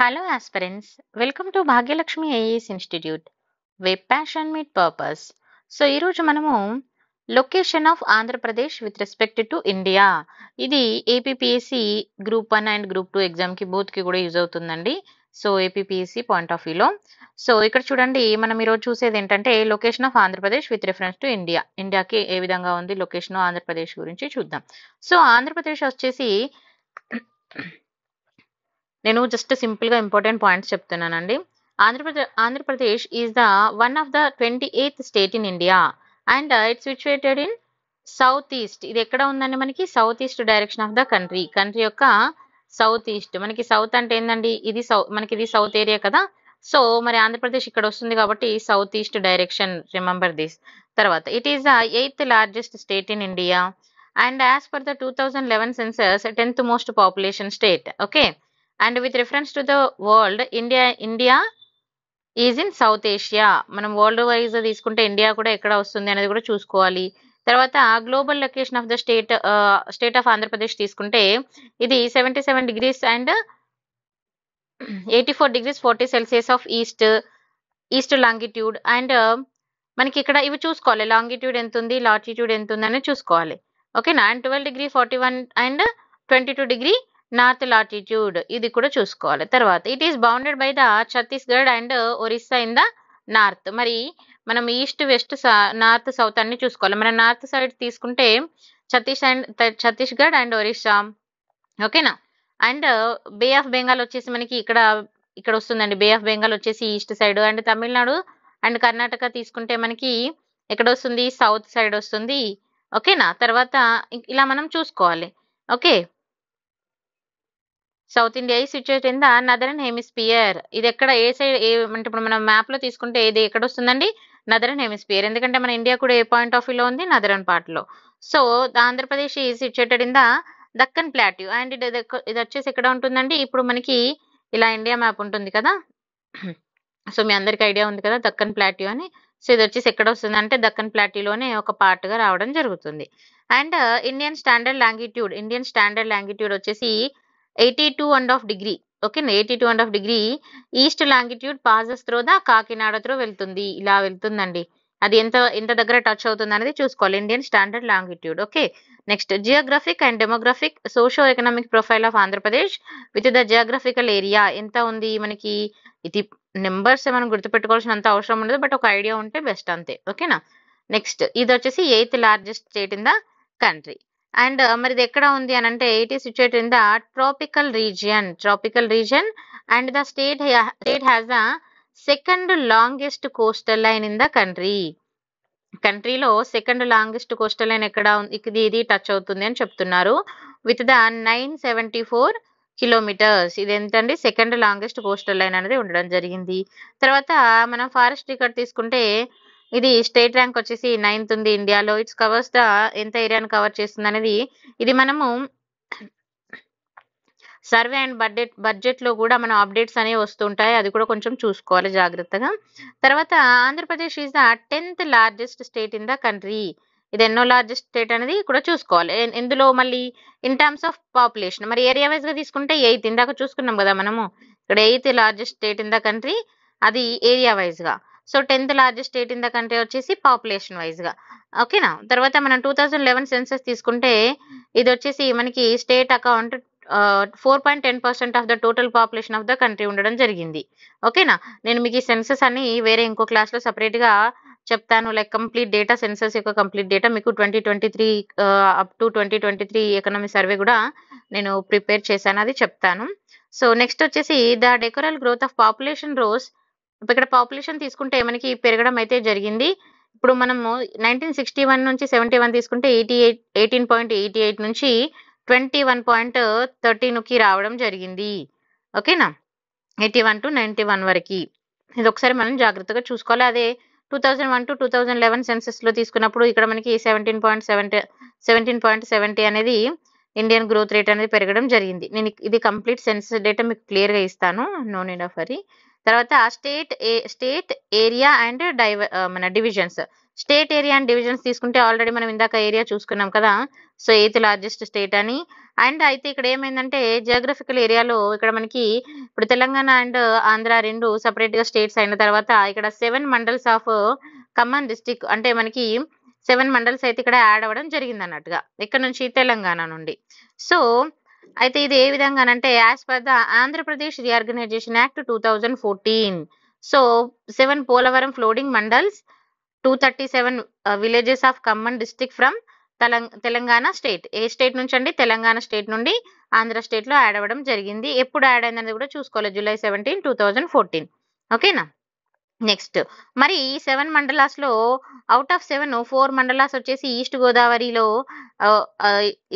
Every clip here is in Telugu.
hello aspirants welcome to Bhagyalakshmi AES institute web passion meet purpose so ఈరోజు మనము location of Andhra Pradesh with respect to India ఇది APPSC group one and group two ఎగ్జామ్కి కి కూడా యూజ్ అవుతుందండి సో ఏపీపీఎస్సి పాయింట్ ఆఫ్ వ్యూలో సో ఇక్కడ చూడండి మనం ఈరోజు చూసేది ఏంటంటే location of Andhra Pradesh with reference to India ఇండియాకి ఏ విధంగా ఉంది లొకేషన్ ఆంధ్రప్రదేశ్ గురించి చూద్దాం సో ఆంధ్రప్రదేశ్ వచ్చేసి నేను జస్ట్ సింపుల్గా ఇంపార్టెంట్ పాయింట్స్ చెప్తున్నానండి Andhra Pradesh Andhra Pradesh is the one of the twenty eighth state in India and it's situated in south east ఇది ఎక్కడ ఉందండి మనకి south east direction of the country country యొక్క సౌత్ ఈస్ట్ మనకి సౌత్ అంటే ఏంటండి ఇది సౌ మనకి ఇది సౌత్ ఏరియా కదా సో మరి ఆంధ్రప్రదేశ్ ఇక్కడ వస్తుంది కాబట్టి south east direction remember this తర్వాత it is the eighth largest state in India and as per the two thousand eleven census tenth most population state okay and with reference to the world India India is in south Asia మనం వరల్డ్ వైజ్ తీసుకుంటే ఇండియా కూడా ఎక్కడ వస్తుంది అనేది కూడా చూసుకోవాలి తర్వాత global location of the state state of Andhra Pradesh తీసుకుంటే ఇది seventy seven degrees and eighty four degrees forty celsius of east east longitude and మనకి ఇక్కడ ఇవి చూసుకోవాలి లాంగిట్యూడ్ ఎంత ఉంది లాటిట్యూడ్ ఎంత ఉంది అనేది చూసుకోవాలి ఓకేనా and twelve degree forty one and twenty two degree north latitude ఇది కూడా చూసుకోవాలి తర్వాత it is bounded by the Chhattisgarh and Orissa in the north మరి మనం ఈస్ట్ వెస్ట్ నార్త్ సౌత్ అన్ని చూసుకోవాలి మన నార్త్ సైడ్ తీసుకుంటే ఛత్తీస్ అండ్ ఛత్తీస్గఢ్ అండ్ ఒరిస్సా ఓకేనా అండ్ బే ఆఫ్ బెంగాల్ వచ్చేసి మనకి ఇక్కడ ఇక్కడ వస్తుందండి బే ఆఫ్ బెంగాల్ వచ్చేసి east side and Tamil Nadu and Karnataka తీసుకుంటే మనకి ఎక్కడ వస్తుంది సౌత్ సైడ్ వస్తుంది ఓకేనా తర్వాత ఇలా మనం చూసుకోవాలి okay south India is situate in the northern hemisphere ఇది ఎక్కడ ఏ సైడ్ ఏ అంటే ఇప్పుడు మనం మ్యాప్ లో తీసుకుంటే ఏది ఎక్కడ వస్తుందండి అండ్ హెమిస్పియర్ ఎందుకంటే మన ఇండియా కూడా ఏ పాయింట్ ఆఫ్ వ్యూలో ఉంది నదరన్ పార్ట్లో so the Andhra Pradesh is situated in the Deccan plateau and ఇది ఇది వచ్చేసి ఎక్కడ ఉంటుందండి ఇప్పుడు మనకి ఇలా ఇండియా మ్యాప్ ఉంటుంది కదా సో మీ అందరికి ఐడియా ఉంది కదా దక్కన్ ప్లాట్యూ అని సో ఇది వచ్చేసి ఎక్కడ వస్తుంది అంటే దక్కన్ ప్లాట్యూలోనే ఒక పార్ట్గా రావడం జరుగుతుంది and Indian standard longitude Indian standard longitude వచ్చేసి eighty two and half degree okay eighty two and half degree east longitude passes through the Kakinada through వెళ్తుంది ఇలా వెళ్తుందండి అది ఎంత ఎంత దగ్గర టచ్ అవుతుంది అనేది చూసుకోవాలి Indian standard longitude okay next geographic and demographic socio economic profile of Andhra Pradesh with the geographical area ఎంత ఉంది మనకి ఇది నెంబర్స్ మనం గుర్తుపెట్టుకోవాల్సినంత అవసరం ఉండదు బట్ ఒక ఐడియా ఉంటే బెస్ట్ అంతే ఓకేనా నెక్స్ట్ ఇది వచ్చేసి eighth largest state in the country and మరి ఇది ఎక్కడ ఉంది అని అంటే it is situate in the tropical region tropical region and the state state has the second longest coastal line in the country కంట్రీలో సెకండ్ లాంగెస్ట్ కోస్టల్ లైన్ ఎక్కడ ఇది ఇది టచ్ అవుతుంది అని చెప్తున్నారు with the nine seventy four kilometres ఇది ఏంటంటే సెకండ్ లాంగెస్ట్ కోస్టల్ లైన్ అనేది ఉండడం జరిగింది తర్వాత మనం ఫారెస్ట్ ఇక్కడ తీసుకుంటే ఇది స్టేట్ ర్యాంక్ వచ్చేసి నైన్త్ ఉంది ఇండియాలో ఇట్స్ కవర్స్ ద ఎంత ఏరియాను కవర్ చేస్తుంది అనేది ఇది మనము సర్వే అండ్ బడ్జెట్ బడ్జెట్లో కూడా మనం అప్డేట్స్ అనేవి వస్తుంటాయి అది కూడా కొంచెం చూసుకోవాలి జాగ్రత్తగా తర్వాత Andhra Pradesh is the tenth largest state in the country ఇది ఎన్నో లార్జెస్ట్ స్టేట్ అనేది కూడా చూసుకోవాలి ఇందులో మళ్ళీ ఇన్ టర్మ్స్ ఆఫ్ పాపులేషన్ మరి ఏరియా వైజ్గా తీసుకుంటే ఎయిత్ ఇందాక చూసుకున్నాం కదా మనము ఇక్కడ eighth largest state in the country అది ఏరియా వైజ్గా so tenth largest state in the country వచ్చేసి పాపులేషన్ వైజ్గా ఓకేనా తర్వాత మనం టూ థౌజండ్ లెవెన్ సెన్సెస్ తీసుకుంటే ఇది వచ్చేసి మనకి state account four point ten percent of the total population of the country ఉండడం జరిగింది ఓకేనా నేను మీకు ఈ సెన్సెస్ అని వేరే ఇంకో క్లాస్లో సపరేట్గా చెప్తాను లైక్ కంప్లీట్ డేటా సెన్సెస్ యొక్క కంప్లీట్ డేటా మీకు twenty twenty three up to twenty twenty three economic survey కూడా నేను ప్రిపేర్ చేశాను అది చెప్తాను సో నెక్స్ట్ వచ్చేసి the decadal growth of population రోజు ఇప్పుడు ఇక్కడ పాపులేషన్ తీసుకుంటే మనకి పెరగడం అయితే జరిగింది ఇప్పుడు మనము నైన్టీన్ సిక్స్టీ వన్ నుంచి సెవెంటీ వన్ తీసుకుంటే eighty eight eighteen point eighty eight నుంచి ట్వంటీ వన్ పాయింట్ థర్టీన్కి రావడం జరిగింది ఓకేనా eighty one to ninety one వరకు ఇది ఒకసారి మనం జాగ్రత్తగా చూసుకోవాలి అదే two thousand one to two thousand eleven సెన్సెస్లో తీసుకున్నప్పుడు ఇక్కడ మనకి seventeen point seventy seventeen point seventy అనేది ఇండియన్ గ్రోత్ రేట్ అనేది పెరగడం జరిగింది నేను ఇది కంప్లీట్ సెన్సెస్ డేటా మీకు క్లియర్గా ఇస్తాను నో నీడ్ ఆఫ్ వరీ తర్వాత స్టేట్ ఏ స్టేట్ ఏరియా అండ్ డైవ మన divisions state area and divisions తీసుకుంటే ఆల్రెడీ మనం ఇందాక ఏరియా చూసుకున్నాం కదా సో ఎయిత్ లార్జెస్ట్ స్టేట్ అని అండ్ అయితే ఇక్కడ ఏమైందంటే జియోగ్రఫికల్ ఏరియాలో ఇక్కడ మనకి ఇప్పుడు తెలంగాణ అండ్ ఆంధ్ర రెండు సపరేట్గా స్టేట్స్ అయిన తర్వాత ఇక్కడ seven mandals of Khammam district అంటే మనకి సెవెన్ మండల్స్ అయితే ఇక్కడ యాడ్ అవ్వడం జరిగింది అన్నట్టుగా ఇక్కడ నుంచి తెలంగాణ నుండి సో అయితే ఇది ఏ విధంగానంటే as per the Andhra Pradesh reorganisation act two thousand fourteen so seven Polavaram flooding mandals two thirty seven villages of Khammam district from Telangana state ఏ స్టేట్ నుంచి అండి తెలంగాణ స్టేట్ నుండి ఆంధ్ర స్టేట్లో యాడ్ అవ్వడం జరిగింది ఎప్పుడు యాడ్ అనేది కూడా చూసుకోవాలి July seventeen two thousand fourteen ఓకేనా నెక్స్ట్ మరి ఈ సెవెన్ మండలాస్లో out of seven four mandals వచ్చేసి ఈస్ట్ గోదావరిలో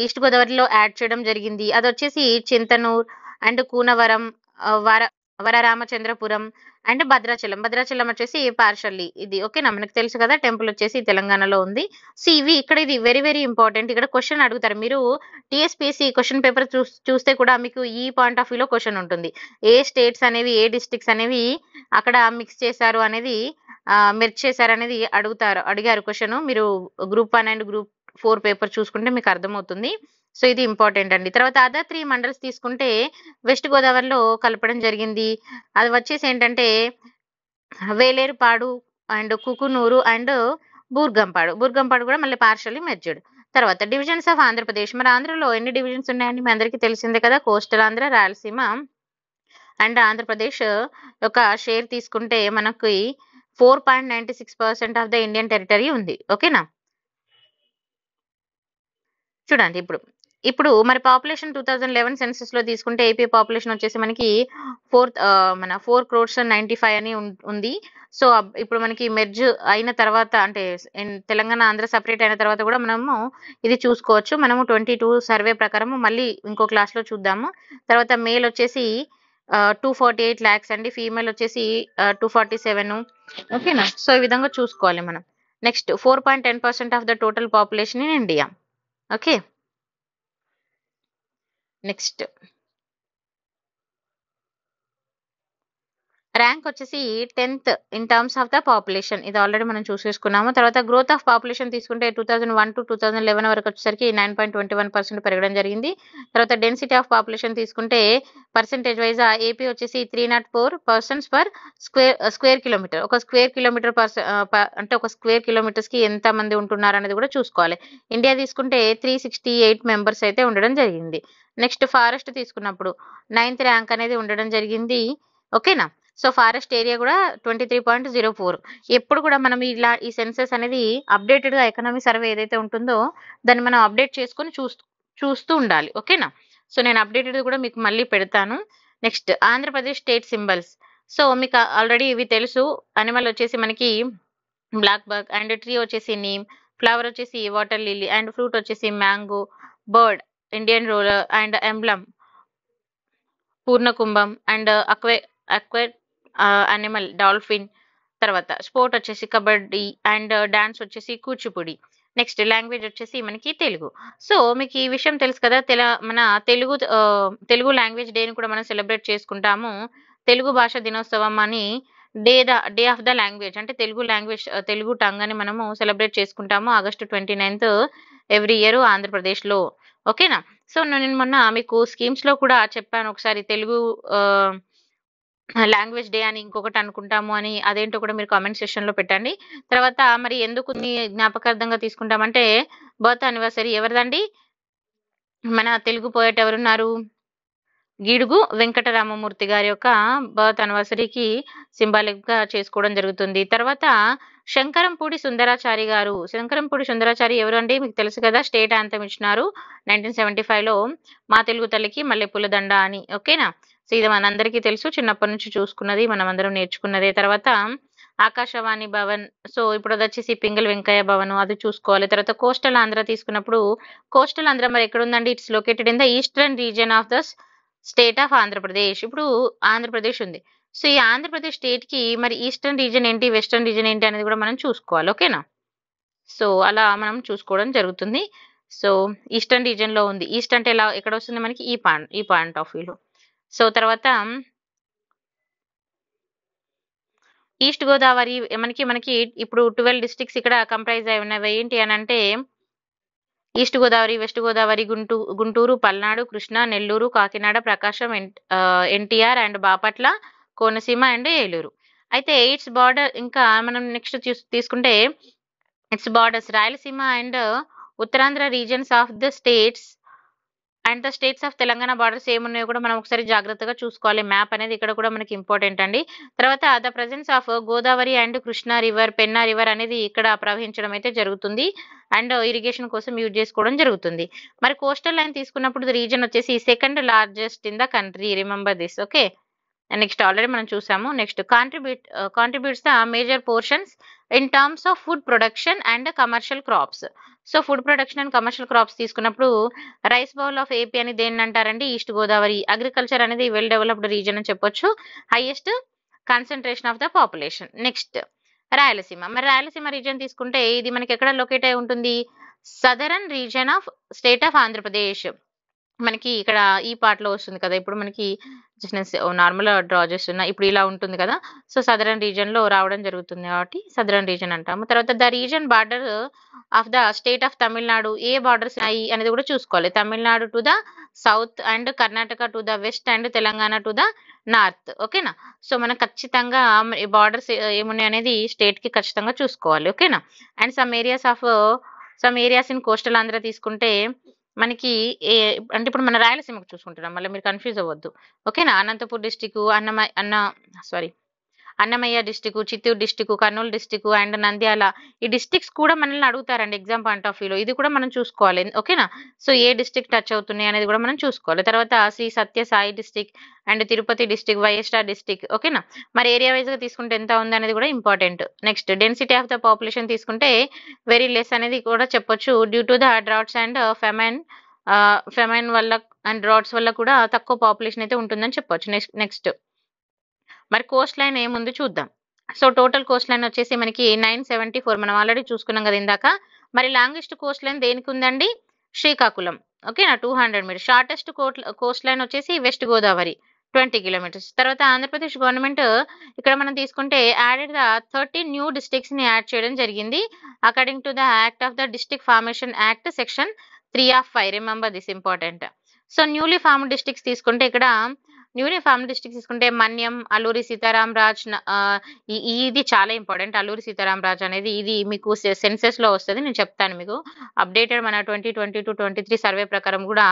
ఈస్ట్ గోదావరిలో యాడ్ చేయడం జరిగింది అది వచ్చేసి చింతనూర్ అండ్ కూనవరం వర వరరామచంద్రపురం అండ్ భద్రాచలం భద్రాచలం వచ్చేసి పార్షల్లీ ఇది ఓకేనా మనకు తెలుసు కదా టెంపుల్ వచ్చేసి తెలంగాణలో ఉంది సో ఇవి ఇక్కడ ఇది వెరీ వెరీ ఇంపార్టెంట్ ఇక్కడ క్వశ్చన్ అడుగుతారు మీరు టీఎస్పీసీ క్వశ్చన్ పేపర్ చూస్తే కూడా మీకు ఈ పాయింట్ ఆఫ్ వ్యూలో క్వశ్చన్ ఉంటుంది ఏ స్టేట్స్ అనేవి ఏ డిస్ట్రిక్ట్స్ అనేవి అక్కడ మిక్స్ చేశారు అనేది మెర్చ్ చేశారు అనేది అడుగుతారు అడిగారు క్వశ్చన్ మీరు group one and group four paper చూసుకుంటే మీకు అర్థమవుతుంది సో ఇది ఇంపార్టెంట్ అండి తర్వాత అదర్ త్రీ మండల్స్ తీసుకుంటే వెస్ట్ గోదావరిలో కలపడం జరిగింది అది వచ్చేసి ఏంటంటే వేలేరుపాడు అండ్ కుకునూరు అండ్ బూర్గంపాడు బూర్గంపాడు కూడా మళ్ళీ పార్షల్లీ మెర్జ్డ్ తర్వాత డివిజన్స్ ఆఫ్ ఆంధ్రప్రదేశ్ మరి ఆంధ్రలో ఎన్ని డివిజన్స్ ఉన్నాయండి మీ అందరికీ తెలిసిందే కదా కోస్టల్ ఆంధ్ర రాయలసీమ అండ్ ఆంధ్రప్రదేశ్ యొక్క షేర్ తీసుకుంటే మనకి four point ninety six percent of the Indian territory ఉంది ఓకేనా చూడండి ఇప్పుడు ఇప్పుడు మరి population two thousand eleven census లో తీసుకుంటే ఏపీ పాపులేషన్ వచ్చేసి మనకి ఫోర్ మన ఫోర్ క్రోర్స్ నైన్టీ ఫైవ్ అని ఉంది సో ఇప్పుడు మనకి మెర్జ్ అయిన తర్వాత అంటే తెలంగాణ ఆంధ్ర సపరేట్ అయిన తర్వాత కూడా మనము ఇది చూసుకోవచ్చు మనము ట్వంటీ టూ సర్వే ప్రకారము మళ్ళీ ఇంకో క్లాస్ లో చూద్దాము తర్వాత మేల్ వచ్చేసి టూ ఫార్టీ ఎయిట్ ల్యాక్స్ అండి ఫీమేల్ వచ్చేసి టూ ఫార్టీ సెవెన్ ఓకేనా సో ఈ విధంగా చూసుకోవాలి మనం next four point ten percent of the total population in India okay Next rank వచ్చేసి tenth in terms of the population ఇది ఆల్రెడీ మనం చూసేసుకున్నాము తర్వాత గ్రోత్ ఆఫ్ పాపులేషన్ తీసుకుంటే two thousand one to two thousand eleven వరకు వచ్చేసరికి nine point twenty one percent పెరగడం జరిగింది తర్వాత డెన్సిటీ ఆఫ్ పాపులేషన్ తీసుకుంటే పర్సెంటేజ్ వైజ్ ఏపీ వచ్చేసి three not four persons per square square kilometre ఒక స్క్వేర్ కిలోమీటర్ పర్సన్ అంటే ఒక స్క్వేర్ కిలోమీటర్స్ కి ఎంత మంది ఉంటున్నారు అనేది కూడా చూసుకోవాలి ఇండియా తీసుకుంటే త్రీ సిక్స్టీ ఎయిట్ మెంబర్స్ అయితే ఉండడం జరిగింది నెక్స్ట్ ఫారెస్ట్ తీసుకున్నప్పుడు నైన్త్ ర్యాంక్ అనేది ఉండడం జరిగింది ఓకేనా సో ఫారెస్ట్ ఏరియా కూడా twenty three point zero four ఎప్పుడు కూడా మనం ఇలా ఈ సెన్సెస్ అనేది అప్డేటెడ్గా ఎకనామిక్ సర్వే ఏదైతే ఉంటుందో దాన్ని మనం అప్డేట్ చేసుకొని చూస్తూ చూస్తూ ఉండాలి ఓకేనా సో నేను అప్డేటెడ్ కూడా మీకు మళ్ళీ పెడతాను next Andhra Pradesh state symbols so మీకు ఆల్రెడీ ఇవి తెలుసు అనిమల్ వచ్చేసి మనకి బ్లాక్ బర్గ్ అండ్ ట్రీ వచ్చేసి నీమ్ ఫ్లవర్ వచ్చేసి వాటర్ లిల్లీ అండ్ ఫ్రూట్ వచ్చేసి mango bird Indian roller and emblem Purna Kumbham and aqua aqua animal dolphin తర్వాత స్పోర్ట్ వచ్చేసి కబడ్డీ అండ్ డాన్స్ uh, వచ్చేసి కూచిపూడి నెక్స్ట్ లాంగ్వేజ్ వచ్చేసి మనకి తెలుగు సో మీకు ఈ విషయం తెలుసు కదా తెల మన తెలుగు తెలుగు లాంగ్వేజ్ డేని కూడా మనం సెలబ్రేట్ చేసుకుంటాము తెలుగు భాష దినోత్సవం అని day the day of the language అంటే తెలుగు లాంగ్వేజ్ తెలుగు టంగ్ అని మనము సెలబ్రేట్ చేసుకుంటాము August twenty ninth every year ఆంధ్రప్రదేశ్లో ఓకేనా సో నేను మొన్న మీకు స్కీమ్స్లో కూడా చెప్పాను ఒకసారి తెలుగు లాంగ్వేజ్ డే అని ఇంకొకటి అనుకుంటాము అని అదేంటో కూడా మీరు కామెంట్ సెషన్ లో పెట్టండి తర్వాత మరి ఎందుకు జ్ఞాపకార్థంగా తీసుకుంటామంటే బర్త్ అనివర్సరీ ఎవరిదండి మన తెలుగు పోయేట ఎవరున్నారు గిడుగు వెంకటరామమూర్తి గారి యొక్క బర్త్ అనివర్సరీకి సింబాలిక్ గా చేసుకోవడం జరుగుతుంది తర్వాత శంకరంపూడి సుందరాచారి గారు శంకరంపూడి సుందరాచారి ఎవరు అండి మీకు తెలుసు కదా స్టేట్ అంతం ఇచ్చినారు నైన్టీన్ సెవెంటీ ఫైవ్ లో మా తెలుగు తల్లికి మల్లెపూల దండ అని ఓకేనా సో ఇది మనందరికీ తెలుసు చిన్నప్పటి నుంచి చూసుకున్నది మనమందరం నేర్చుకున్నది తర్వాత ఆకాశవాణి భవన్ సో ఇప్పుడు అది వచ్చేసి పింగల్ వెంకయ్య భవన్ అది చూసుకోవాలి తర్వాత కోస్టల్ ఆంధ్ర తీసుకున్నప్పుడు కోస్టల్ ఆంధ్ర మరి ఎక్కడ ఉందండి it's located in the eastern region of the state of Andhra Pradesh ఇప్పుడు ఆంధ్రప్రదేశ్ ఉంది సో ఈ ఆంధ్రప్రదేశ్ స్టేట్ కి మరి ఈస్టర్న్ రీజన్ ఏంటి వెస్టర్న్ రీజన్ ఏంటి అనేది కూడా మనం చూసుకోవాలి ఓకేనా సో అలా మనం చూసుకోవడం జరుగుతుంది సో ఈస్టర్న్ రీజన్ లో ఉంది ఈస్ట్ అంటే ఎలా ఎక్కడ వస్తుంది మనకి ఈ పాయింట్ ఈ పాయింట్ ఆఫ్ వ్యూలో సో తర్వాత ఈస్ట్ గోదావరి మనకి మనకి ఇప్పుడు ట్వెల్వ్ డిస్టిక్స్ ఇక్కడ కంప్రైజ్ అయి ఉన్నవి ఏంటి అని అంటే ఈస్ట్ గోదావరి వెస్ట్ గోదావరి గుంటూ గుంటూరు పల్నాడు కృష్ణా నెల్లూరు కాకినాడ ప్రకాశం ఎన్టీఆర్ అండ్ బాపట్ల కోనసీమ అండ్ ఏలూరు అయితే ఇట్స్ బార్డర్ ఇంకా మనం నెక్స్ట్ తీసుకుంటే it's borders Rayalaseema and Uttarandhra regions of the states and the states of Telangana borders ఏమున్నాయో కూడా మనం ఒకసారి జాగ్రత్తగా చూసుకోవాలి మ్యాప్ అనేది ఇక్కడ కూడా మనకి ఇంపార్టెంట్ అండి తర్వాత the presence of Godavari and Krishna river Penna river అనేది ఇక్కడ ప్రవహించడం అయితే జరుగుతుంది అండ్ ఇరిగేషన్ కోసం యూజ్ చేసుకోవడం జరుగుతుంది మరి కోస్టల్ లైన్ తీసుకున్నప్పుడు రీజన్ వచ్చేసి second largest in the country remember this okay next already మనం చూసాము next contribute contributes the major portions in terms of food production and commercial crops so food production and commercial crops తీసుకున్నప్పుడు రైస్ బౌల్ ఆఫ్ ఏపీ అని దేని అంటారండి ఈస్ట్ గోదావరి అగ్రికల్చర్ అనేది వెల్ డెవలప్డ్ రీజన్ అని చెప్పొచ్చు highest concentration of the population next Rayalaseema మరి రాయలసీమ రీజన్ తీసుకుంటే ఇది మనకి ఎక్కడ లొకేట్ అయి ఉంటుంది southern reason of state of Andhra Pradesh మనకి ఇక్కడ ఈ పార్ట్లో వస్తుంది కదా ఇప్పుడు మనకి జస్ట్ నేను నార్మల్ డ్రా చేస్తున్నా ఇప్పుడు ఇలా ఉంటుంది కదా సో సదరన్ రీజన్లో రావడం జరుగుతుంది కాబట్టి సదరన్ రీజన్ అంటాము తర్వాత the reason border of the state of Tamil Nadu A borders అయ్యి అనేది కూడా చూసుకోవాలి Tamil Nadu to the south and Karnataka to the west and Telangana to the north ఓకేనా సో మనం ఖచ్చితంగా బార్డర్స్ ఏమున్నాయి అనేది స్టేట్కి ఖచ్చితంగా చూసుకోవాలి ఓకేనా and some areas of some areas in coastal Andhra తీసుకుంటే మనకి ఏ అంటే ఇప్పుడు మన రాయలసీమకు చూసుకుంటున్నాం మళ్ళీ మీరు కన్ఫ్యూజ్ అవ్వద్దు ఓకేనా అనంతపూర్ డిస్టిక్ అన్నమయ్య అన్న sorry Annamayya district Chittoor district Kurnool district and Nandyal ఈ డిస్టిక్స్ కూడా మనల్ని అడుగుతారండి ఎగ్జామ్ పాయింట్ ఆఫ్ వ్యూలో ఇది కూడా మనం చూసుకోవాలి ఓకేనా సో ఏ డిస్టిక్ టచ్ అవుతున్నాయి అనేది కూడా మనం చూసుకోవాలి తర్వాత Shri Satya Sai district and Tirupati district YSR district ఓకేనా మరి ఏరియా వైజ్గా తీసుకుంటే ఎంత ఉంది అనేది కూడా important next density of the population తీసుకుంటే వెరీ లెస్ అనేది కూడా చెప్పొచ్చు due to the droughts and famine famine వల్ల అండ్ డ్రాట్స్ వల్ల కూడా తక్కువ పాపులేషన్ అయితే ఉంటుందని చెప్పొచ్చు నెక్స్ట్ నెక్స్ట్ మరి కోస్ట్ లైన్ ఏముంది చూద్దాం సో టోటల్ కోస్ట్ లైన్ వచ్చేసి మనకి నైన్ సెవెంటీ ఫోర్ మనం ఆల్రెడీ చూసుకున్నాం కదా ఇందాక మరి లాంగెస్ట్ కోస్ట్ లైన్ దేనికి ఉందండి శ్రీకాకుళం ఓకేనా two hundred metre shortest Coast line వచ్చేసి వెస్ట్ గోదావరి ట్వంటీ కిలోమీటర్స్ తర్వాత ఆంధ్రప్రదేశ్ గవర్నమెంట్ ఇక్కడ మనం తీసుకుంటే added the thirty new districts ని యాడ్ చేయడం జరిగింది according to the act of the district formation act section three of five remember this important so newly form districts తీసుకుంటే ఇక్కడ న్యూరే ఫ్యామిలీ డిస్ట్రిక్ట్ తీసుకుంటే మన్యం అల్లూరి సీతారాం రాజ్ ఇది చాలా ఇంపార్టెంట్ అల్లూరి సీతారాం రాజ్ అనేది ఇది మీకు సెన్సెస్ లో వస్తుంది నేను చెప్తాను మీకు అప్డేటెడ్ మన twenty twenty two twenty three survey ప్రకారం కూడా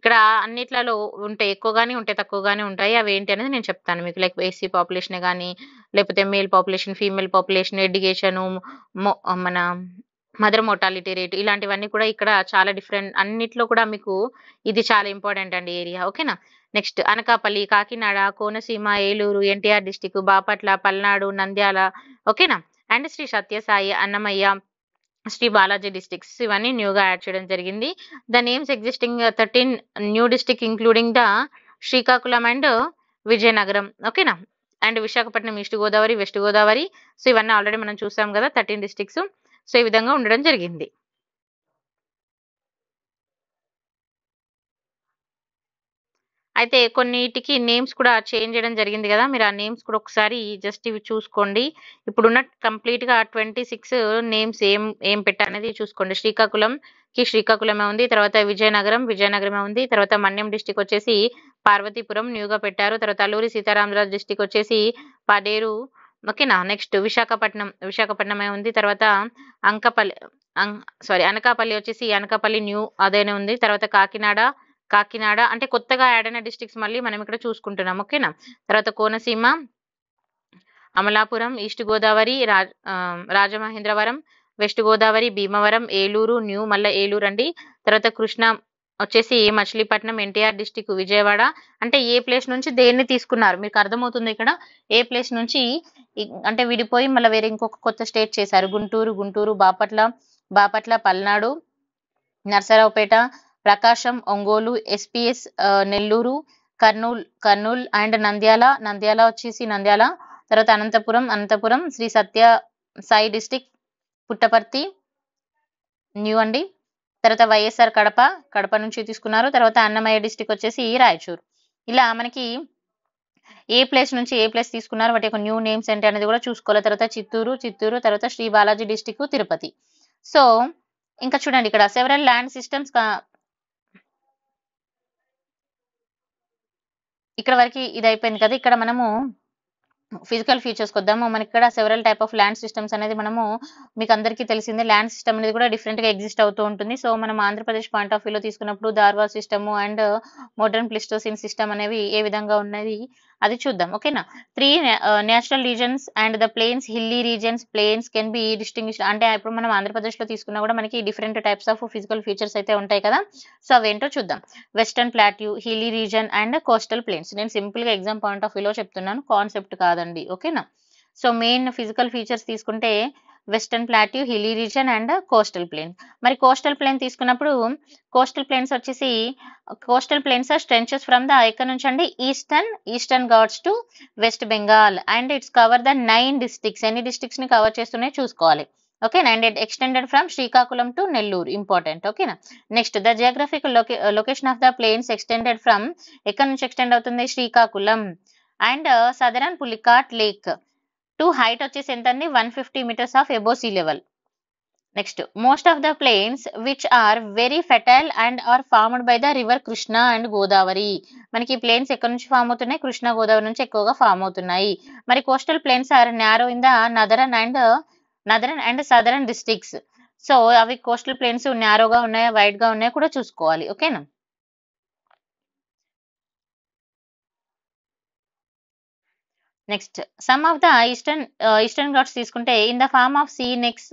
ఇక్కడ అన్నిట్లలో ఉంటే ఎక్కువగానే ఉంటే తక్కువగానే ఉంటాయి అవి ఏంటి అనేది నేను చెప్తాను మీకు లైక్ ఏసీ పాపులేషన్ కానీ లేకపోతే male population female population education మన మదర్ మోటాలిటీ రేట్ ఇలాంటివన్నీ కూడా ఇక్కడ చాలా డిఫరెంట్ అన్నిట్లో కూడా మీకు ఇది చాలా ఇంపార్టెంట్ అండి ఏరియా ఓకేనా నెక్స్ట్ అనకాపల్లి కాకినాడ కోనసీమ ఏలూరు ఎన్టీఆర్ డిస్టిక్ బాపట్ల పల్నాడు నంద్యాల ఓకేనా అండ్ శ్రీ సత్యసాయి అన్నమయ్య శ్రీ బాలాజీ డిస్టిక్స్ ఇవన్నీ న్యూగా యాడ్ చేయడం జరిగింది the names existing thirteen new district including the Srikakulam and Vizianagaram ఓకేనా and Visakhapatnam east Godavari west Godavari so ఇవన్నీ ఆల్రెడీ మనం చూసాం కదా థర్టీన్ డిస్టిక్స్ సో ఈ విధంగా ఉండడం జరిగింది అయితే కొన్నిటికి నేమ్స్ కూడా చేంజ్ చేయడం జరిగింది కదా మీరు ఆ నేమ్స్ కూడా ఒకసారి జస్ట్ ఇవి చూసుకోండి ఇప్పుడున్న కంప్లీట్గా ట్వంటీ సిక్స్ నేమ్స్ ఏం ఏం పెట్టనేది చూసుకోండి శ్రీకాకుళం కి శ్రీకాకుళమే ఉంది తర్వాత విజయనగరం విజయనగరమే ఉంది తర్వాత మన్యం డిస్టిక్ వచ్చేసి పార్వతీపురం న్యూగా పెట్టారు తర్వాత అల్లూరి సీతారామరాజు డిస్టిక్ వచ్చేసి పాడేరు ఓకేనా నెక్స్ట్ విశాఖపట్నం విశాఖపట్నం ఉంది తర్వాత అంకపల్లి సారీ అనకాపల్లి వచ్చేసి అనకాపల్లి న్యూ అదేనే ఉంది తర్వాత కాకినాడ కాకినాడ అంటే కొత్తగా యాడ్ అయిన డిస్ట్రిక్ట్స్ మళ్ళీ మనం ఇక్కడ చూసుకుంటున్నాం ఓకేనా తర్వాత కోనసీమ అమలాపురం ఈస్ట్ గోదావరి రాజ రాజమహేంద్రవరం వెస్ట్ గోదావరి భీమవరం ఏలూరు న్యూ మళ్ళీ ఏలూరు అండి తర్వాత కృష్ణ వచ్చేసి మచిలీపట్నం ఎన్టీఆర్ డిస్టిక్ విజయవాడ అంటే ఏ ప్లేస్ నుంచి దేన్ని తీసుకున్నారు మీకు అర్థమవుతుంది ఇక్కడ ఏ ప్లేస్ నుంచి అంటే విడిపోయి మళ్ళీ వేరే ఇంకొక కొత్త స్టేట్ చేశారు గుంటూరు గుంటూరు బాపట్ల బాపట్ల పల్నాడు నర్సరావుపేట ప్రకాశం ఒంగోలు ఎస్పీఎస్ నెల్లూరు కర్నూలు కర్నూల్ అండ్ నంద్యాల నంద్యాల వచ్చేసి నంద్యాల తర్వాత అనంతపురం అనంతపురం శ్రీ సత్య సాయి డిస్టిక్ పుట్టపర్తి న్యూ అండి తర్వాత వైఎస్ఆర్ కడప కడప నుంచి తీసుకున్నారు తర్వాత అన్నమయ్య డిస్టిక్ వచ్చేసి రాయచూరు ఇలా మనకి ఏ ప్లేస్ నుంచి ఏ ప్లేస్ తీసుకున్నారు వాటి యొక్క న్యూ నేమ్స్ ఏంటి అనేది కూడా చూసుకోవాలి తర్వాత చిత్తూరు చిత్తూరు తర్వాత శ్రీ బాలాజీ డిస్టిక్ తిరుపతి సో ఇంకా చూడండి ఇక్కడ సెవరల్ ల్యాండ్ సిస్టమ్స్ ఇక్కడ వరకు ఇది అయిపోయింది కదా ఇక్కడ మనము ఫిజికల్ ఫీచర్స్ వద్దాము మనకి ఇక్కడ several type of land systems అనేది మనము మీకు అందరికీ తెలిసింది ల్యాండ్ సిస్టమ్ అనేది కూడా డిఫరెంట్గా ఎగ్జిస్ట్ అవుతూ ఉంటుంది సో మనం ఆంధ్రప్రదేశ్ పాయింట్ ఆఫ్ వ్యూలో తీసుకున్నప్పుడు Dharwar system and modern pleistocene system అనేవి ఏ విధంగా ఉన్నది అది చూద్దాం ఓకేనా three natural regions and the plains hilly regions plains can be distinguish అంటే ఇప్పుడు మనం ఆంధ్రప్రదేశ్లో తీసుకున్నా కూడా మనకి different types of physical features అయితే ఉంటాయి కదా సో అవేంటో చూద్దాం western plateau hilly region and coastal plains నేను సింపుల్గా ఎగ్జామ్ పాయింట్ ఆఫ్ వ్యూలో చెప్తున్నాను కాన్సెప్ట్ కాదండి ఓకేనా సో మెయిన్ ఫిజికల్ ఫీచర్స్ తీసుకుంటే western plateau hilly region and coastal plain మరి కోస్టల్ ప్లేన్ తీసుకున్నప్పుడు కోస్టల్ ప్లేన్స్ వచ్చేసి coastal plains are stretches from the ఎక్కడ నుంచి అండి eastern eastern Ghats to west Bengal and it's cover the nine districts ఎన్ని డిస్టిక్స్ ని కవర్ చేస్తున్నాయి చూసుకోవాలి okay and extended from Srikakulam to Nellore important ఓకేనా next the geographical location of the plains extended from ఎక్కడ నుంచి ఎక్స్టెండ్ అవుతుంది Srikakulam and southern Pulicat lake to height వచ్చేసి ఎంత అండి one fifty metres of above sea level next most of the plains which are very fertile and are formed by the river Krishna and Godavari మనకి ప్లేన్స్ ఎక్కడి నుంచి ఫామ్ అవుతున్నాయి కృష్ణ గోదావరి నుంచి ఎక్కువగా ఫామ్ అవుతున్నాయి మరి coastal plains are narrow in the northern and northern and southern districts so అవి కోస్టల్ ప్లేన్స్ నేరోగా ఉన్నాయా వైడ్గా ఉన్నాయా కూడా చూసుకోవాలి ఓకేనా next some of the eastern eastern Ghats తీసుకుంటే in the form of sea next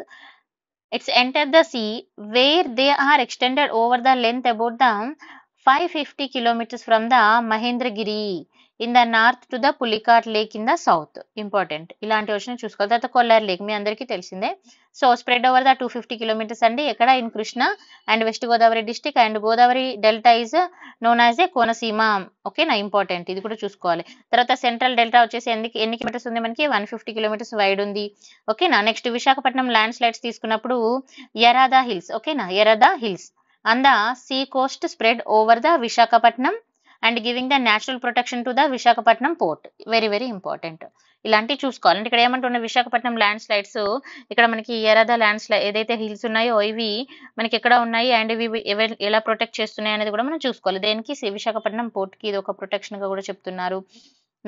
it's enter the sea where they are extended over the length about the five fifty kilometres from the Mahendragiri in the north to the Pulicat lake in the south important ఇలాంటి వచ్చిన చూసుకోవాలి తర్వాత కొల్లార్ లేక్ మీ అందరికీ తెలిసిందే so spread over the two fifty kilometres అండి ఎక్కడ in Krishna and west Godavari district and Godavari delta is known as a Konaseema ఓకేనా ఇంపార్టెంట్ ఇది కూడా చూసుకోవాలి తర్వాత సెంట్రల్ డెల్టా వచ్చేసి ఎన్ని ఎన్ని కిలోమీటర్స్ ఉంది మనకి వన్ ఫిఫ్టీ కిలోమీటర్స్ వైడ్ ఉంది ఓకేనా నెక్స్ట్ విశాఖపట్నం ల్యాండ్ స్లైడ్స్ తీసుకున్నప్పుడు ఎరాదా హిల్స్ ఓకేనా Yarada hills and the sea coast spread over the Visakhapatnam and giving the natural protection to the Visakhapatnam port very very important ఇలాంటివి అంటే ఇక్కడ ఏమంటున్న విశాఖపట్నం ల్యాండ్ స్లైడ్స్ ఇక్కడ మనకి ఎరాద ల్యాండ్ స్లైడ్ ఏదైతే హిల్స్ ఉన్నాయో ఇవి మనకి ఎక్కడ ఉన్నాయి అండ్ ఇవి ఎలా ప్రొటెక్ట్ చేస్తున్నాయి అనేది కూడా మనం చూసుకోవాలి దేనికి విశాఖపట్నం పోర్ట్కి ఇది ఒక ప్రొటెక్షన్గా కూడా చెప్తున్నారు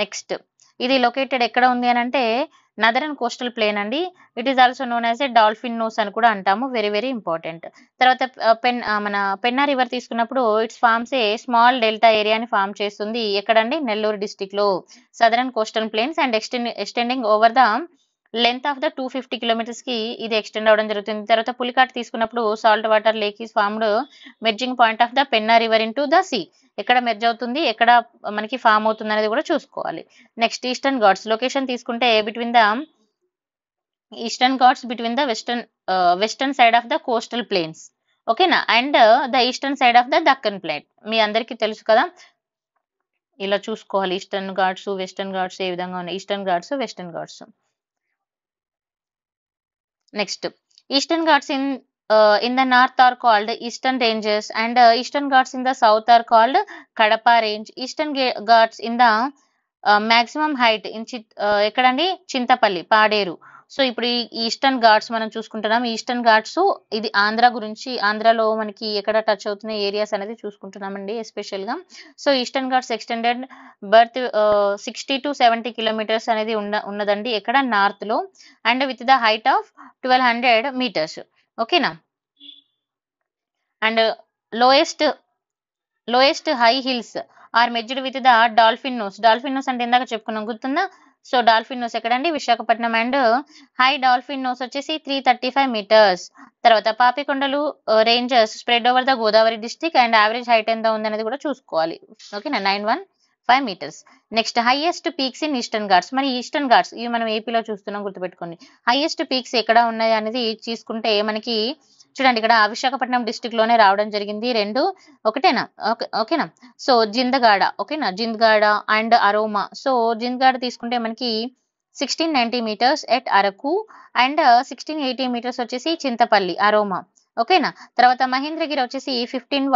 నెక్స్ట్ ఇది లొకేటెడ్ ఎక్కడ ఉంది అని అంటే నదరన్ కోస్టల్ ప్లేన్ అండి it is also known as a dolphin nose అని కూడా అంటాము వెరీ వెరీ ఇంపార్టెంట్ తర్వాత పెన్ మన పెన్నా రివర్ తీసుకున్నప్పుడు it's forms a small delta ఏరియాని ఫామ్ చేస్తుంది ఎక్కడండి నెల్లూరు డిస్టిక్ లో southern coastal plains and extending over the length of the two fifty కిలోమీటర్స్కి ఇది ఎక్స్టెండ్ అవ్వడం జరుగుతుంది తర్వాత పులికాట్ తీసుకున్నప్పుడు salt water lake is formed merging point of the Penna river into the sea ఎక్కడ మెర్జ్ అవుతుంది ఎక్కడ మనకి ఫామ్ అవుతుంది అనేది కూడా చూసుకోవాలి నెక్స్ట్ ఈస్టర్న్ గాడ్స్ లొకేషన్ తీసుకుంటే between the eastern Ghats between the western western side of the coastal plains ఓకేనా and the eastern side of the Deccan plate మీ అందరికీ తెలుసు కదా ఇలా చూసుకోవాలి ఈస్టర్న్ ఘాట్స్ వెస్టర్న్ ఘాట్స్ ఏ విధంగా ఉన్నాయి eastern Ghats western Ghats next eastern Ghats in in the north are called eastern ranges and eastern Ghats in the south are called Kadapa range eastern Ghats in the maximum height in చి ఎక్కడండి చింతపల్లి పాడేరు సో ఇప్పుడు ఈ ఈస్టర్న్ ఘాట్స్ మనం చూసుకుంటున్నాం ఈస్టర్న్ ఘాట్స్ ఇది ఆంధ్ర గురించి ఆంధ్రాలో మనకి ఎక్కడ టచ్ అవుతున్న ఏరియాస్ అనేది చూసుకుంటున్నామండి ఎస్పెషల్గా so eastern Ghats extended breadth sixty to seventy kilometres అనేది ఉన్న ఉన్నదండి ఎక్కడ నార్త్లో and with the height of twelve hundred metres ఓకేనా and lowest lowest high hills are measured with the dolphin nose dolphin nose అంటే ఇందాక చెప్పుకున్నాం గుర్తుందా సో డాల్ఫిన్ నోస్ ఎక్కడండి Visakhapatnam and high dolphin nose వచ్చేసి త్రీ థర్టీ ఫైవ్ మీటర్స్ తర్వాత Papikondalu rangers spread over the Godavari district and average height ఎంత అనేది కూడా చూసుకోవాలి ఓకేనా nine one five metres next highest peaks in eastern Ghats మరి ఈస్టర్న్ ఘాట్స్ ఇవి మనం ఏపీలో చూస్తున్నాం గుర్తుపెట్టుకోండి హైయెస్ట్ పీక్స్ ఎక్కడ ఉన్నాయి అనేది తీసుకుంటే మనకి చూడండి ఇక్కడ విశాఖపట్నం డిస్టిక్ లోనే రావడం జరిగింది రెండు ఒకటేనా ఓకేనా సో జిందగాడ ఓకేనా జిందగాడ అండ్ అరోమా సో జిందగాడ తీసుకుంటే మనకి sixteen ninety metres at Araku and sixteen eighty metres వచ్చేసి చింతపల్లి అరోమా ఓకేనా తర్వాత మహేంద్రగిరి వచ్చేసి fifteen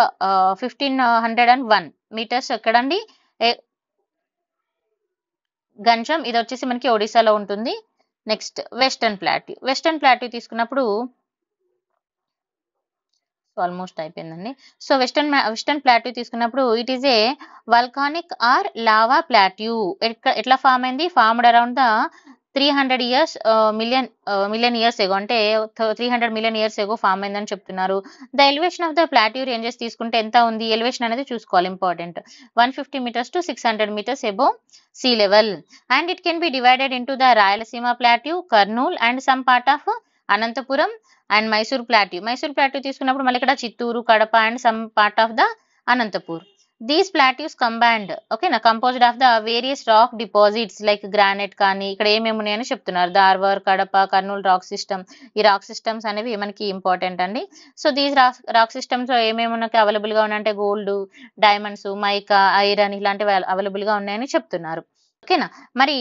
fifteen hundred and one metres ఎక్కడండి గంజం ఇది వచ్చేసి మనకి ఒడిశాలో ఉంటుంది next western plateau western plateau తీసుకున్నప్పుడు సో ఆల్మోస్ట్ అయిపోయిందండి సో వెస్టర్న్ వెస్టర్న్ ప్లాట్యూ తీసుకున్నప్పుడు it is a volcanic or lava plateau ఎట్లా ఫామ్ అయింది formed around the three hundred years million million years ago అంటే three hundred million years ago form అయిందని చెప్తున్నారు the elevation of the plateau ranges తీసుకుంటే ఎంత ఉంది ఎలివేషన్ అనేది చూసుకోవాలి important one fifty metres to six hundred metres above sea level and it can be divided into the Rayalaseema plateau Kurnool and some part of Anantapuram and Mysore plateau Mysore plateau తీసుకున్నప్పుడు మళ్ళీ ఇక్కడ Chittoor Kadapa and some part of the Anantapur these plateaus combined ఓకేనా composed of the various rock deposits like granite కానీ ఇక్కడ ఏమేమి ఉన్నాయని చెప్తున్నారు దార్వర్ కడప కర్నూలు రాక్ సిస్టమ్ ఈ రాక్ సిస్టమ్స్ అనేవి మనకి ఇంపార్టెంట్ అండి so these rock rock systems ఏమేమి ఉన్నాయి అవైలబుల్గా ఉన్నాయంటే గోల్డ్ డైమండ్స్ మైకా ఐరన్ ఇలాంటివి అవైలబుల్గా ఉన్నాయని చెప్తున్నారు ఓకేనా మరి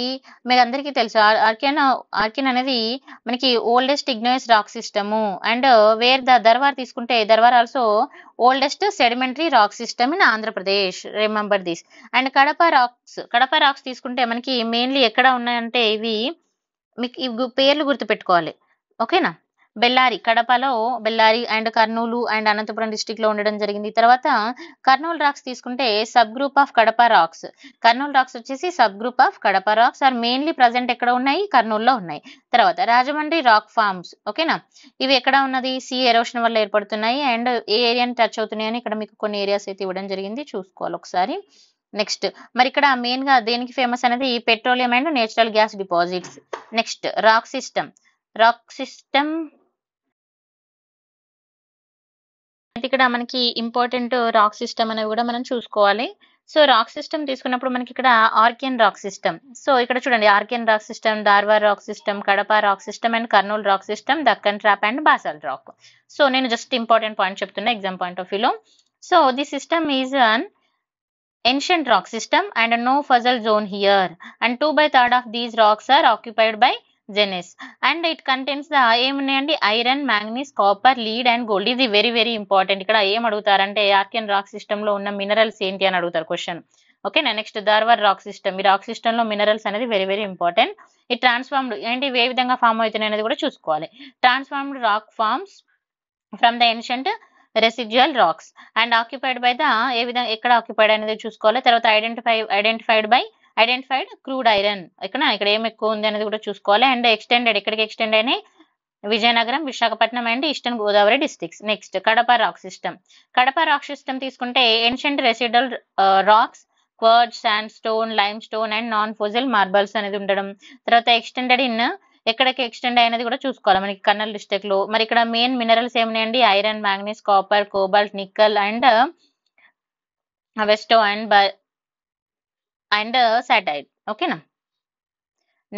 మీరు అందరికీ తెలుసు ఆర్కెన్ ఆర్కెన్ అనేది మనకి oldest ఇగ్నోయస్ rock system and wear the దర్వార్ తీసుకుంటే దర్వార్ also oldest sedimentary rock system in Andhra Pradesh remember this and Kadapa racks Kadapa racks తీసుకుంటే మనకి మెయిన్లీ ఎక్కడ ఉన్నాయంటే ఇవి మీకు పేర్లు గుర్తుపెట్టుకోవాలి ఓకేనా బెల్లారి కడపలో Bellary and Kurnool and Anantapuram district లో ఉండడం జరిగింది తర్వాత కర్నూలు రాక్స్ తీసుకుంటే sub group of Kadapa rocks Kurnool rocks వచ్చేసి sub group of Kadapa rocks are mainly present ఎక్కడ ఉన్నాయి కర్నూలులో ఉన్నాయి తర్వాత రాజమండ్రి రాక్ ఫార్మ్స్ ఓకేనా ఇవి ఎక్కడ ఉన్నది సీ ఎరోషన్ వల్ల ఏర్పడుతున్నాయి అండ్ ఏ ఏరియాని టచ్ అవుతున్నాయని ఇక్కడ మీకు కొన్ని ఏరియాస్ అయితే ఇవ్వడం జరిగింది చూసుకోవాలి ఒకసారి నెక్స్ట్ మరి ఇక్కడ మెయిన్ గా దేనికి ఫేమస్ అనేది petroleum and natural gas deposits next rock system rock system ఇక్కడ మనకి ఇంపార్టెంట్ రాక్ సిస్టమ్ అనేవి కూడా మనం చూసుకోవాలి సో రాక్ సిస్టమ్ తీసుకున్నప్పుడు మనకి ఇక్కడ ఆర్కియన్ రాక్ సిస్టమ్ సో ఇక్కడ చూడండి archaean rock system Dharwar rock system Kadapa rock system and Kurnool rock system Deccan trap and basalt rock so నేను జస్ట్ ఇంపార్టెంట్ పాయింట్ చెప్తున్నా ఎగ్జామ్ పాయింట్ ఆఫ్ వ్యూలో so the system is an ancient rock system and no fossil zone here and two by third of these rocks are occupied by gneisses and it contents the ఏమున్నాయండి iron manganese copper lead and gold ఇది వెరీ వెరీ ఇంపార్టెంట్ ఇక్కడ ఏం అడుగుతారంటే ఆర్కియన్ రాక్ సిస్టమ్ లో ఉన్న మినరల్స్ ఏంటి అని అడుగుతారు క్వశ్చన్ ఓకేనా నెక్స్ట్ దార్వర్ రాక్ సిస్టమ్ ఈ రాక్ సిస్టమ్ లో మినరల్స్ అనేది వెరీ వెరీ ఇంపార్టెంట్ ఈ ట్రాన్స్ఫార్మ్డ్ ఏంటి ఏ విధంగా ఫామ్ అవుతున్నాయి అనేది కూడా చూసుకోవాలి transformed rock forms from the ancient residual rocks and occupied by the ఏ విధంగా ఎక్కడ ఆక్యుపైడ్ అనేది చూసుకోవాలి తర్వాత identify identified by identified crude iron ఇక్కడ ఇక్కడ ఏం ఎక్కువ ఉంది అనేది కూడా చూసుకోవాలి అండ్ ఎక్స్టెండెడ్ ఇక్కడికి ఎక్స్టెండ్ అయినాయి Vizianagaram Visakhapatnam and eastern Godavari districts next Kadapa rock system Kadapa rock system తీసుకుంటే ancient residual rocks quartz sandstone limestone and non fossil marbles అనేది ఉండడం తర్వాత ఎక్స్టెండెడ్ ఇన్ ఎక్కడికి ఎక్స్టెండ్ అయినది కూడా చూసుకోవాలి మనకి కన్నల్ డిస్టిక్ లో మరి ఇక్కడ మెయిన్ మినరల్స్ ఏమున్నాయండి iron manganese copper cobalt nickel and వెస్టో అండ్ అండ్ సాటైల్ ఓకేనా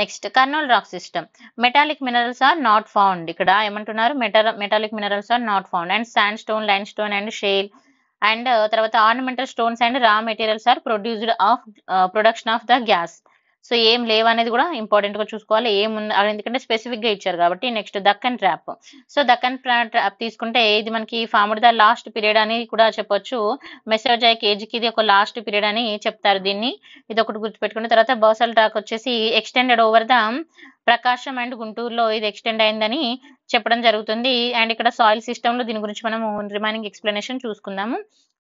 next Kurnool rock system metallic minerals are not found ఇక్కడ ఏమంటున్నారు metallic minerals are not found and sandstone limestone and shale and తర్వాత ornamental stones and raw materials are produced of production of the gas so ఏం లేవనేది కూడా ఇంపార్టెంట్ గా చూసుకోవాలి ఏముంది ఎందుకంటే స్పెసిఫిక్ గా ఇచ్చారు కాబట్టి next Deccan trap so Deccan trap తీసుకుంటే ఇది మనకి ఫార్ముడ్ ద లాస్ట్ పీరియడ్ అని కూడా చెప్పొచ్చు మెసేజ్ ఏజ్ కి ఇది ఒక లాస్ట్ పీరియడ్ అని చెప్తారు దీన్ని ఇది ఒకటి గుర్తుపెట్టుకుంటే తర్వాత బౌసల్ ట్రాక్ వచ్చేసి extended over the Prakasam and గుంటూరులో ఇది ఎక్స్టెండ్ అయిందని చెప్పడం జరుగుతుంది అండ్ ఇక్కడ సాయిల్ సిస్టమ్ లో దీని గురించి మనము రిమైనింగ్ ఎక్స్ప్లెనేషన్ చూసుకుందాము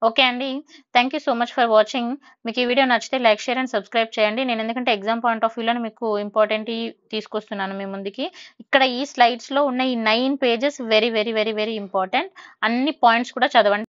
ఓకే అండి thank you so much for watching మీకు ఈ వీడియో నచ్చితే లైక్ షేర్ అండ్ సబ్స్క్రైబ్ చేయండి నేను ఎందుకంటే ఎగ్జామ్ పాయింట్ ఆఫ్ వ్యూలో మీకు ఇంపార్టెంట్ తీసుకొస్తున్నాను మీ ముందుకి ఇక్కడ ఈ స్లైడ్స్ లో ఉన్న ఈ nine pages very very very very important అన్ని పాయింట్స్ కూడా చదవండి